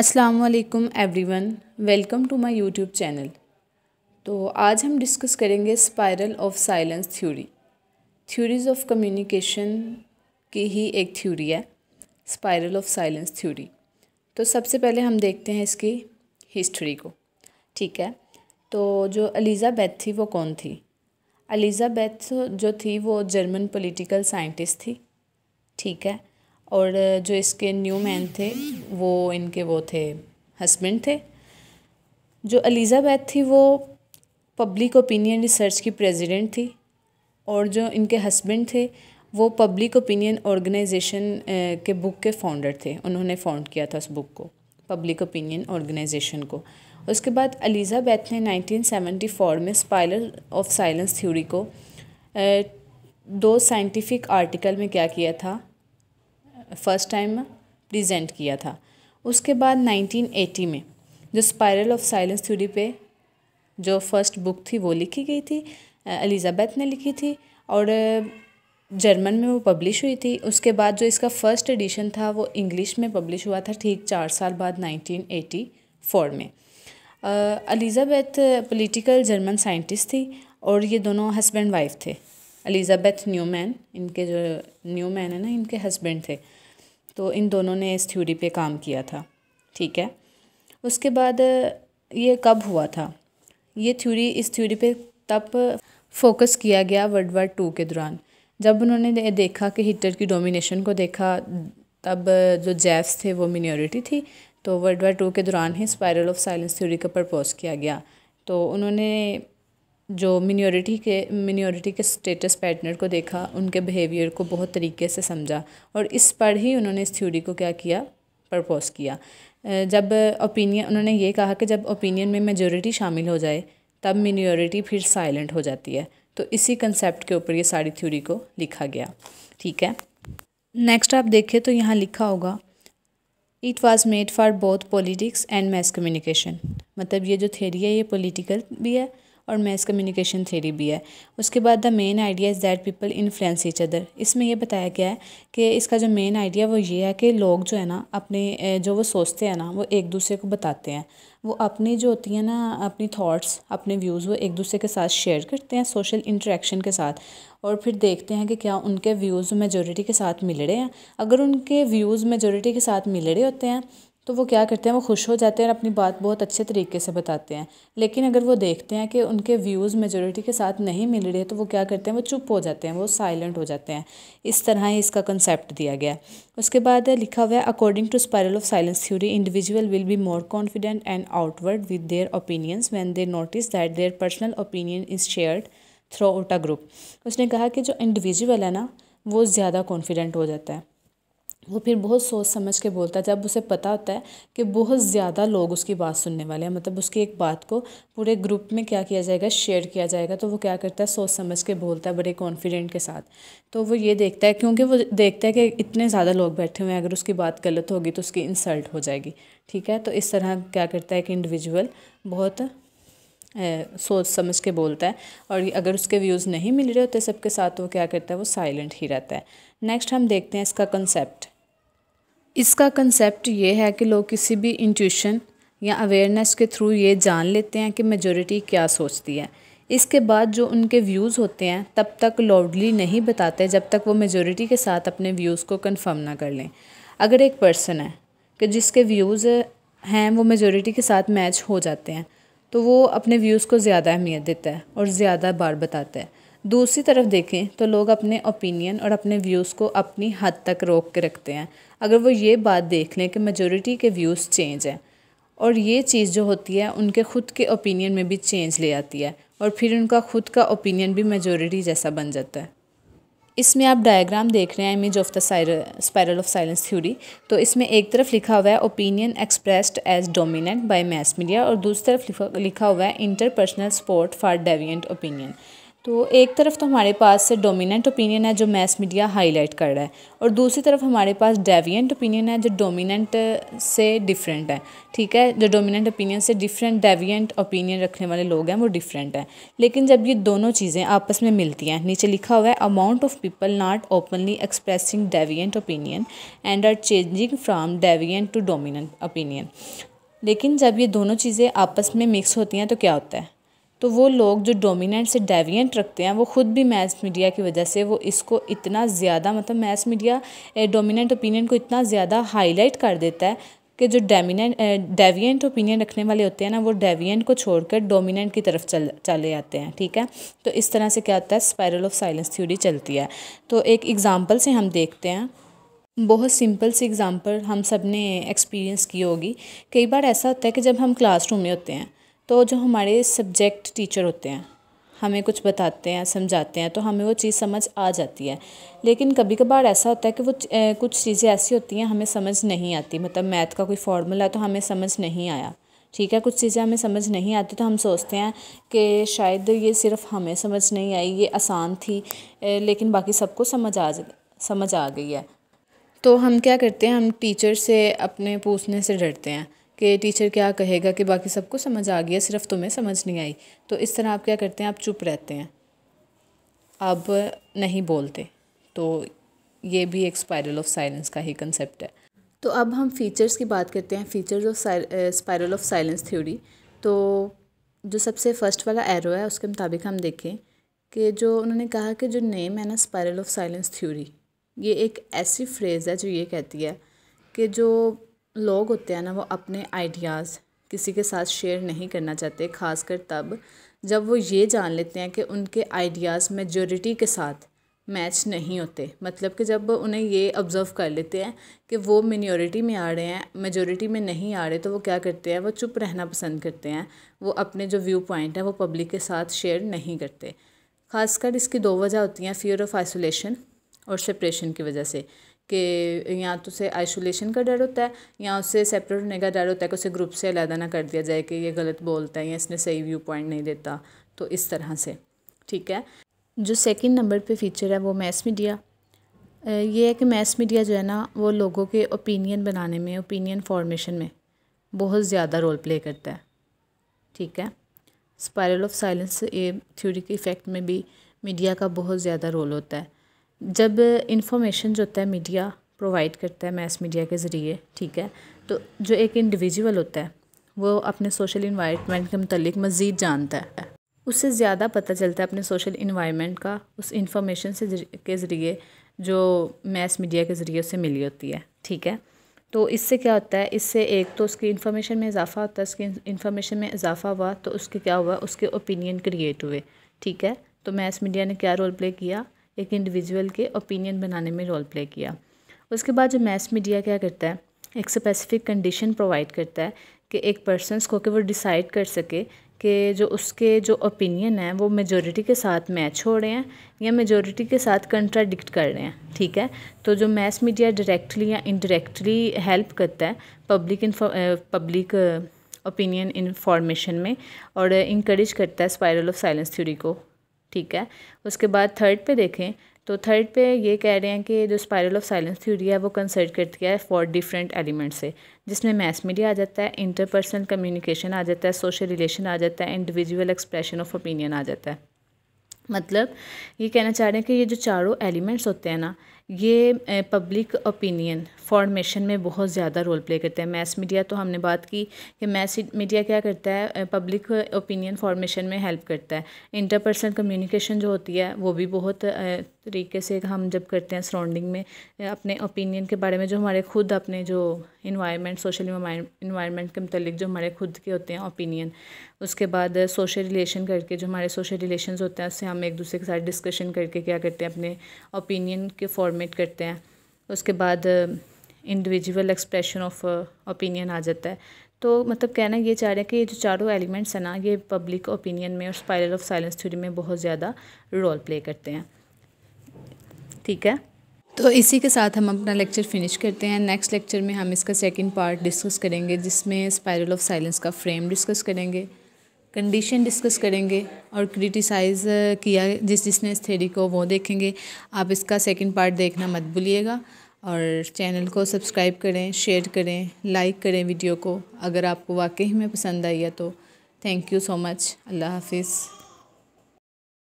अस्सलाम वालेकुम everyone welcome to my YouTube channel तो आज हम डिस्कस करेंगे spiral of silence theory theories of communication की ही एक थ्योरी है स्पाइरल ऑफ साइलेंस थ्योरी तो सबसे पहले हम देखते हैं इसकी हिस्ट्री को ठीक है तो जो अलीज़ाबैथ थी वो कौन थी अलीज़ाबैथ जो थी वो जर्मन पोलिटिकल साइंटिस्ट थी ठीक है और जो इसके न्यू मैन थे वो इनके वो थे हस्बैंड थे जो अलीजाबैथ थी वो पब्लिक ओपिनियन रिसर्च की प्रेसिडेंट थी और जो इनके हस्बैंड थे वो पब्लिक ओपिनियन ऑर्गेनाइजेशन के बुक के फाउंडर थे उन्होंने फाउंड किया था उस बुक को पब्लिक ओपिनियन ऑर्गेनाइजेशन को उसके बाद बैथ ने 1974 में स्पाइलर ऑफ साइलेंस थ्योरी को दो साइंटिफिक आर्टिकल में क्या किया था फर्स्ट टाइम प्रेजेंट किया था उसके बाद 1980 में जो स्पायरल ऑफ साइलेंस थ्योरी पे जो फर्स्ट बुक थी वो लिखी गई थी एलिजाबेथ ने लिखी थी और जर्मन में वो पब्लिश हुई थी उसके बाद जो इसका फर्स्ट एडिशन था वो इंग्लिश में पब्लिश हुआ था ठीक चार साल बाद 1984 में एलिजाबेथ पॉलिटिकल जर्मन साइंटिस्ट थी और ये दोनों हस्बैंड वाइफ थे एलिजाबेथ न्यूमैन इनके जो न्यूमैन है ना इनके हस्बैंड थे तो इन दोनों ने इस थ्योरी पे काम किया था ठीक है उसके बाद ये कब हुआ था ये थ्योरी इस थ्योरी पे तब फोकस किया गया वर्ल्ड वार टू के दौरान जब उन्होंने देखा कि हिटलर की डोमिनेशन को देखा तब जो जैफ्स थे वो मिनोरिटी थी तो वर्ल्ड वार टू के दौरान ही स्पायरल ऑफ साइलेंस थ्योरी का प्रपोज किया गया तो उन्होंने जो मिनोरिटी के मिनोरिटी के स्टेटस पैटर्न को देखा उनके बिहेवियर को बहुत तरीके से समझा और इस पर ही उन्होंने इस थ्योरी को क्या किया प्रपोज किया जब ओपिनियन उन्होंने ये कहा कि जब ओपिनियन में मेजोरिटी शामिल हो जाए तब मिनोरिटी फिर साइलेंट हो जाती है तो इसी कंसेप्ट के ऊपर ये सारी थ्योरी को लिखा गया ठीक है नेक्स्ट आप देखें तो यहाँ लिखा होगा it was made for both politics and mass communication मतलब ये जो थ्योरी है ये पॉलिटिकल भी है और मैस कम्युनिकेशन थ्योरी भी है उसके बाद the main idea is that people influence each other इसमें यह बताया गया है कि इसका जो मेन आइडिया वो ये है कि लोग जो है ना अपने जो वो सोचते हैं ना वो एक दूसरे को बताते हैं वो अपनी जो होती है ना अपनी थॉट्स अपने व्यूज़ वो एक दूसरे के साथ शेयर करते हैं सोशल इंट्रैक्शन के साथ और फिर देखते हैं कि क्या उनके व्यूज़ मेजोरिटी के साथ मिल रहे हैं अगर उनके व्यूज़ मेजोरिटी के साथ मिल रहे होते हैं तो वो क्या करते हैं वो खुश हो जाते हैं और अपनी बात बहुत अच्छे तरीके से बताते हैं लेकिन अगर वो देखते हैं कि उनके व्यूज़ मेजोरिटी के साथ नहीं मिल रहे तो वो क्या करते हैं वो चुप हो जाते हैं वो साइलेंट हो जाते हैं इस तरह ही इसका कंसेप्ट दिया गया उसके बाद लिखा हुआ है according to spiral of silence theory individual will be more confident and outward with their opinions when they notice that their personal opinion is shared throughout a group उसने कहा कि जो इंडिविजुअल है ना वो ज़्यादा कॉन्फिडेंट हो जाता है वो फिर बहुत सोच समझ के बोलता है जब उसे पता होता है कि बहुत ज़्यादा लोग उसकी बात सुनने वाले हैं मतलब उसकी एक बात को पूरे ग्रुप में क्या किया जाएगा शेयर किया जाएगा तो वो क्या करता है सोच समझ के बोलता है बड़े कॉन्फिडेंट के साथ तो वो ये देखता है क्योंकि वो देखता है कि इतने ज़्यादा लोग बैठे हुए हैं अगर उसकी बात गलत होगी तो उसकी इंसल्ट हो जाएगी ठीक है तो इस तरह क्या करता है कि इंडिविजुअल बहुत सोच समझ के बोलता है और अगर उसके व्यूज़ नहीं मिल रहे होते सबके साथ तो वो क्या करता है वो साइलेंट ही रहता है नेक्स्ट हम देखते हैं इसका कंसेप्ट इसका कंसेप्ट ये है कि लोग किसी भी इंट्यूशन या अवेयरनेस के थ्रू ये जान लेते हैं कि मेजोरिटी क्या सोचती है इसके बाद जो उनके व्यूज़ होते हैं तब तक लाउडली नहीं बताते जब तक वो मेजोरिटी के साथ अपने व्यूज़ को कंफर्म ना कर लें अगर एक पर्सन है कि जिसके व्यूज़ हैं वो मेजोरिटी के साथ मैच हो जाते हैं तो वो अपने व्यूज़ को ज़्यादा अहमियत देता है और ज़्यादा बार बताता है दूसरी तरफ देखें तो लोग अपने ओपिनियन और अपने व्यूज़ को अपनी हद तक रोक के रखते हैं अगर वो ये बात देख लें कि मेजोरिटी के व्यूज़ चेंज हैं और ये चीज़ जो होती है उनके ख़ुद के ओपिनियन में भी चेंज ले आती है और फिर उनका ख़ुद का ओपिनियन भी मेजोरिटी जैसा बन जाता है इसमें आप डायग्राम देख रहे हैं image of the spiral of silence theory तो इसमें एक तरफ लिखा हुआ है opinion expressed as dominant by mass media और दूसरी तरफ लिखा हुआ है interpersonal support for deviant opinion तो एक तरफ तो हमारे पास से डोमिनेंट ओपिनियन है जो मैस मीडिया हाईलाइट कर रहा है और दूसरी तरफ हमारे पास डेवियंट ओपिनियन है जो डोमिनेंट से डिफरेंट है ठीक है जो डोमिनेंट ओपिनियन से डिफरेंट डेवियंट ओपिनियन रखने वाले लोग हैं वो डिफरेंट हैं लेकिन जब ये दोनों चीज़ें आपस में मिलती हैं नीचे लिखा हुआ है amount of people not openly expressing deviant opinion and are changing from deviant to dominant opinion लेकिन जब ये दोनों चीज़ें आपस में मिक्स होती हैं तो क्या होता है तो वो लोग जो डोमिनेंट से डेवियंट रखते हैं वो ख़ुद भी मैथ मीडिया की वजह से वो इसको इतना ज़्यादा मतलब मैथ मीडिया डोमिनेंट ओपिनियन को इतना ज़्यादा हाईलाइट कर देता है कि जो डेमिनेंट डेवियंट ओपिनियन रखने वाले होते हैं ना वो डेवियंट को छोड़कर डोमिनेंट की तरफ चल चले जाते हैं ठीक है तो इस तरह से क्या होता है स्पायरल ऑफ साइलेंस थ्योरी चलती है तो एक एग्ज़ाम्पल से हम देखते हैं बहुत सिंपल सी एग्ज़ाम्पल हम सब ने एक्सपीरियंस की होगी कई बार ऐसा होता है कि जब हम क्लासरूम में होते हैं तो जो हमारे सब्जेक्ट टीचर होते हैं हमें कुछ बताते हैं समझाते हैं तो हमें वो चीज़ समझ आ जाती है लेकिन कभी कभार ऐसा होता है कि वो कुछ चीज़ें ऐसी होती हैं हमें समझ नहीं आती मतलब मैथ का कोई फॉर्मूला तो हमें समझ नहीं आया ठीक है कुछ चीज़ें हमें समझ नहीं आती तो हम सोचते हैं कि शायद ये सिर्फ हमें समझ नहीं आई ये आसान थी लेकिन बाकी सबको समझ आ समझ आ गई है तो हम क्या करते हैं हम टीचर से अपने पूछने से डरते हैं कि टीचर क्या कहेगा कि बाकी सबको समझ आ गया सिर्फ तुम्हें समझ नहीं आई तो इस तरह आप क्या करते हैं आप चुप रहते हैं आप नहीं बोलते तो ये भी एक स्पायरल ऑफ साइलेंस का ही कंसेप्ट है तो अब हम फीचर्स की बात करते हैं features of spiral of silence theory तो जो सबसे फर्स्ट वाला एरो है उसके मुताबिक हम देखें कि जो उन्होंने कहा कि जो नेम है ना स्पायरल ऑफ साइलेंस थ्योरी ये एक ऐसी फ्रेज़ है जो ये कहती है कि जो लोग होते हैं ना वो अपने आइडियाज़ किसी के साथ शेयर नहीं करना चाहते खासकर तब जब वो ये जान लेते हैं कि उनके आइडियाज़ मेजोरिटी के साथ मैच नहीं होते मतलब कि जब उन्हें ये ऑब्ज़र्व कर लेते हैं कि वो मिनोरिटी में आ रहे हैं मेजोरिटी में नहीं आ रहे तो वो क्या करते हैं वो चुप रहना पसंद करते हैं वो अपने जो व्यू पॉइंट है वो पब्लिक के साथ शेयर नहीं करते खासकर इसकी दो वजह होती हैं फियर ऑफ आइसोलेशन और सेपरेशन की वजह से कि या तो उसे आइसोलेशन का डर होता है या उससे सेपरेट होने का डर होता है कि उसे ग्रुप से अलहदा ना कर दिया जाए कि ये गलत बोलता है या इसने सही व्यू पॉइंट नहीं देता तो इस तरह से ठीक है जो सेकंड नंबर पे फीचर है वो मैस मीडिया ये है कि मैस मीडिया जो है ना वो लोगों के ओपिनियन बनाने में ओपिनियन फॉर्मेशन में बहुत ज़्यादा रोल प्ले करता है ठीक है स्पायरल ऑफ साइलेंस ये थ्योरी के इफ़ेक्ट में भी मीडिया का बहुत ज़्यादा रोल होता है जब इंफॉर्मेशन जो होता है मीडिया प्रोवाइड करता है मैस मीडिया के ज़रिए ठीक है तो जो एक इंडिविजुअल होता है वो अपने सोशल इन्वायरमेंट के मतलब मज़ीद जानता है उससे ज़्यादा पता चलता है अपने सोशल इन्वायरमेंट का उस इंफॉर्मेशन से के ज़रिए जो मैस मीडिया के ज़रिए उससे मिली होती है ठीक है तो इससे क्या होता है इससे एक तो उसकी इन्फॉर्मेशन में इजाफा होता है उसकी इन्फॉर्मेशन में इजाफा हुआ तो उसके क्या हुआ उसके ओपिनियन क्रिएट हुए ठीक है तो मैस मीडिया ने क्या रोल प्ले किया एक इंडिविजुअल के ओपिनियन बनाने में रोल प्ले किया उसके बाद जो मैथ्स मीडिया क्या करता है एक स्पेसिफिक कंडीशन प्रोवाइड करता है कि एक पर्सनस को कि वो डिसाइड कर सके कि जो उसके जो ओपिनियन है वो मेजोरिटी के साथ मैच हो रहे हैं या मेजोरिटी के साथ कंट्राडिक्ट कर रहे हैं ठीक है तो जो मैस मीडिया डायरेक्टली या इनडायरेक्टली हेल्प करता है पब्लिक पब्लिक ओपिनियन इन्फॉर्मेशन में और इंकरेज करता है स्पायरल ऑफ साइलेंस थ्योरी को ठीक है उसके बाद थर्ड पे देखें तो थर्ड पे ये कह रहे हैं कि जो स्पायरल ऑफ साइलेंस थ्योरी है वो कंसर्ट करती है फॉर डिफरेंट एलिमेंट से जिसमें मैथ मीडिया आ जाता है इंटरपर्सनल कम्युनिकेशन आ जाता है सोशल रिलेशन आ जाता है इंडिविजुअल एक्सप्रेशन ऑफ ओपिनियन आ जाता है मतलब ये कहना चाह रहे हैं कि ये जो चारों एलिमेंट्स होते हैं ना ये पब्लिक ओपिनियन फॉर्मेशन में बहुत ज़्यादा रोल प्ले करते हैं मैस मीडिया तो हमने बात की कि मैस मीडिया क्या करता है पब्लिक ओपिनियन फॉर्मेशन में हेल्प करता है इंटरपर्सनल कम्युनिकेशन जो होती है वो भी बहुत तरीके से हम जब करते हैं सराउंडिंग में अपने ओपिनियन के बारे में जो हमारे खुद अपने जो इन्वायरमेंट सोशल इन्वायरमेंट के मतलब जो हमारे खुद के होते हैं ओपिनियन उसके बाद सोशल रिलेशन करके जो हमारे सोशल रिलेशन होते हैं उससे हम एक दूसरे के साथ डिस्कशन करके क्या करते हैं अपने ओपिनियन के फॉर्मेट करते हैं उसके बाद इंडिविजुअल एक्सप्रेशन ऑफ ओपिनियन आ जाता है तो मतलब कहना ये चाह रहे हैं कि ये जो चारों एलिमेंट्स हैं ना ये पब्लिक ओपिनियन में और स्पायरल ऑफ साइलेंस थ्योरी में बहुत ज़्यादा रोल प्ले करते हैं ठीक है तो इसी के साथ हम अपना लेक्चर फिनिश करते हैं नेक्स्ट लेक्चर में हम इसका सेकंड पार्ट डिस्कस करेंगे जिसमें स्पायरल ऑफ साइलेंस का फ्रेम डिस्कस करेंगे कंडीशन डिस्कस करेंगे और क्रिटिसाइज uh, किया जिस जिसने इस थेरी को वो देखेंगे आप इसका सेकंड पार्ट देखना मत भूलिएगा और चैनल को सब्सक्राइब करें शेयर करें लाइक करें वीडियो को अगर आपको वाकई में पसंद आई है तो थैंक यू सो मच अल्लाह हाफिज़